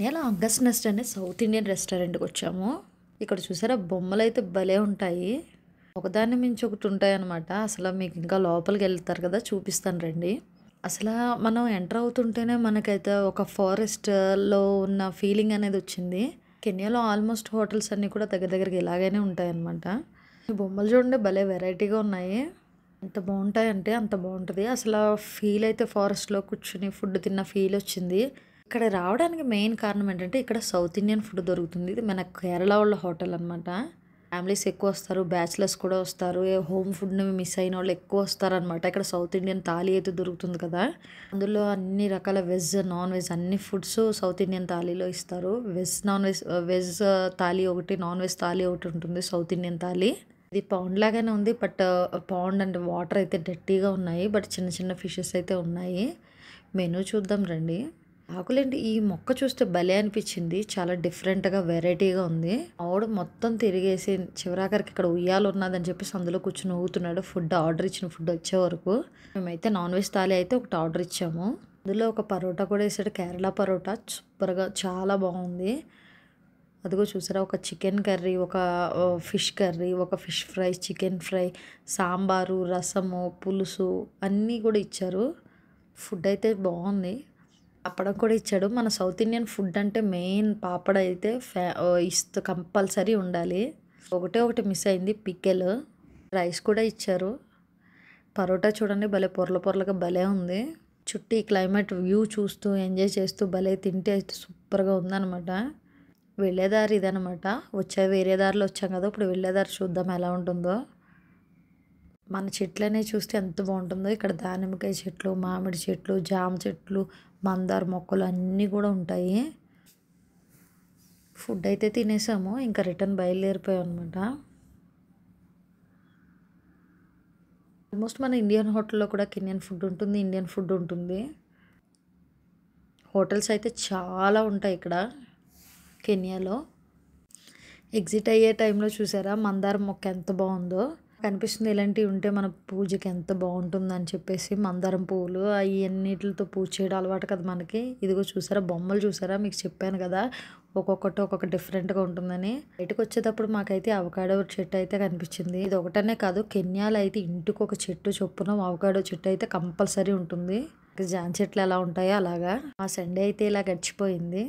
నేను Angus Nest అనే south Indian రెస్టారెంట్కి వచ్చాము ఇక్కడ చూసారా బొమ్మలు అయితే భలే ఉంటాయి ఒకదాని మించి ఒకటి ఉంటాయి అనమాట అసలు మీకు ఇంకా లోపలికి వెళ్తారు కదా చూపిస్తాను రండి అసలు మనం ఎంటర్ అవుతుంటేనే మనకైతే ఒక ఫారెస్ట్లో ఉన్న ఫీలింగ్ అనేది వచ్చింది కెన్యాలో ఆల్మోస్ట్ హోటల్స్ అన్నీ కూడా దగ్గర దగ్గరికి ఇలాగైనే ఉంటాయన్నమాట ఈ బొమ్మలు చూడండి భలే వెరైటీగా ఉన్నాయి ఎంత బాగుంటాయంటే అంత బాగుంటుంది అసలు ఫీల్ అయితే ఫారెస్ట్లో కూర్చుని ఫుడ్ తిన్న ఫీల్ వచ్చింది ఇక్కడ రావడానికి మెయిన్ కారణం ఏంటంటే ఇక్కడ సౌత్ ఇండియన్ ఫుడ్ దొరుకుతుంది ఇది మన కేరళ వాళ్ళ హోటల్ అనమాట ఫ్యామిలీస్ ఎక్కువ వస్తారు బ్యాచిలర్స్ కూడా వస్తారు హోమ్ ఫుడ్ని మిస్ అయిన వాళ్ళు ఎక్కువ వస్తారనమాట ఇక్కడ సౌత్ ఇండియన్ థాలీ అయితే దొరుకుతుంది కదా అందులో అన్ని రకాల వెజ్ నాన్ వెజ్ అన్ని ఫుడ్స్ సౌత్ ఇండియన్ థాలీలో ఇస్తారు veg non veg veg thali ఒకటి నాన్ వెజ్ థాలీ ఒకటి ఉంటుంది సౌత్ ఇండియన్ థాలీ ఇది పౌండ్ లాగానే ఉంది బట్ పౌండ్ అంటే వాటర్ అయితే డర్టీగా ఉన్నాయి బట్ చిన్న చిన్న ఫిషెస్ అయితే ఉన్నాయి మెనూ చూద్దాం రండి ఆకులేంటి ఈ మొక్క చూస్తే భలే అనిపించింది చాలా డిఫరెంట్గా వెరైటీగా ఉంది ఆవిడ మొత్తం తిరిగేసి చివరాకరికి ఇక్కడ ఉయ్యాలు ఉన్నదని చెప్పేసి అందులో కూర్చొని ఊగుతున్నాడు ఫుడ్ ఆర్డర్ ఇచ్చిన ఫుడ్ వచ్చే వరకు మేమైతే నాన్ వెజ్ థాలి అయితే ఒకటి ఆర్డర్ ఇచ్చాము అందులో ఒక పరోటా కూడా వేసాడు కేరళ పరోటా సూపర్గా చాలా బాగుంది అదిగో చూసారా ఒక చికెన్ కర్రీ ఒక ఫిష్ కర్రీ ఒక fish fry chicken fry sambar రసము పులుసు అన్నీ కూడా ఇచ్చారు ఫుడ్ అయితే బాగుంది అప్పడం కూడా ఇచ్చాడు మన సౌత్ ఇండియన్ ఫుడ్ అంటే మెయిన్ పాపడ అయితే ఫ్యా ఇస్తూ కంపల్సరీ ఉండాలి ఒకటే ఒకటి మిస్ అయింది పిక్కెల్ రైస్ కూడా ఇచ్చారు పరోటా చూడండి భలే పొరల పొరలుగా భలే ఉంది చుట్టూ ఈ క్లైమేట్ వ్యూ చూస్తూ ఎంజాయ్ చేస్తూ భలే తింటే అయితే సూపర్గా ఉందన్నమాట వెళ్ళేదారి ఇదనమాట వచ్చే వేరే దారిలో వచ్చాం కదా ఇప్పుడు వెళ్ళేదారి చూద్దాం ఎలా ఉంటుందో మన చెట్లనే చూస్తే ఎంత బాగుంటుందో ఇక్కడ దానిమ్మకాయ చెట్లు మామిడి చెట్లు జామ చెట్లు మందార మొక్కలు అన్నీ కూడా ఉంటాయి ఫుడ్ అయితే తినేసాము ఇంకా రిటర్న్ బయలుదేరిపోయాం అనమాట ఆల్మోస్ట్ మన ఇండియన్ హోటల్లో కూడా కెన్యన్ ఫుడ్ ఉంటుంది ఇండియన్ ఫుడ్ ఉంటుంది హోటల్స్ అయితే చాలా ఉంటాయి ఇక్కడ కెన్యాలో ఎగ్జిట్ అయ్యే టైంలో చూసారా మందార మొక్క ఎంత బాగుందో కనిపిస్తుంది ఇలాంటివి ఉంటే మన పూజకి ఎంత బాగుంటుందని చెప్పేసి మందారం అవి అన్నిటితో పూజ చేయడం అలవాటు కదా మనకి ఇదిగో చూసారా బొమ్మలు చూసారా మీకు చెప్పాను కదా ఒక్కొక్కటి ఒక్కొక్క డిఫరెంట్గా ఉంటుందని బయటకు వచ్చేటప్పుడు మాకైతే అవకాడో చెట్టు అయితే కనిపించింది ఇది ఒకటనే కాదు కెన్యాలో అయితే ఇంటికి ఒక చెట్టు చొప్పున అవకాడో చెట్టు అయితే కంపల్సరీ ఉంటుంది జాన్ చెట్లు ఎలా ఉంటాయో అలాగా మా సండే అయితే ఇలా గడిచిపోయింది